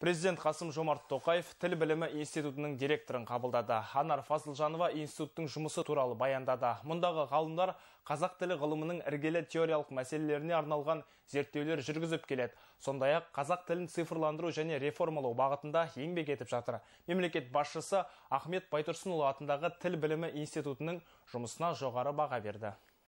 Президент Қасым Жомарт Тоқаев тіл білімі институтының директорын қабылдады. Анар Фазылжанова институттың жұмысы туралы баяндады. Мұндағы ғалымдар қазақ тілі ғылымының іргелі теориялық мәселелеріне арналған зерттеулер жүргізіп келеді. Сондай-ақ қазақ тілін цифрландыру және реформалау бағытында еңбек етіп жатыр. Мемлекет басшысы Ахмет Байтұрсынұлы атындағы тіл білімі институтының жұмысына жоғары баға берді.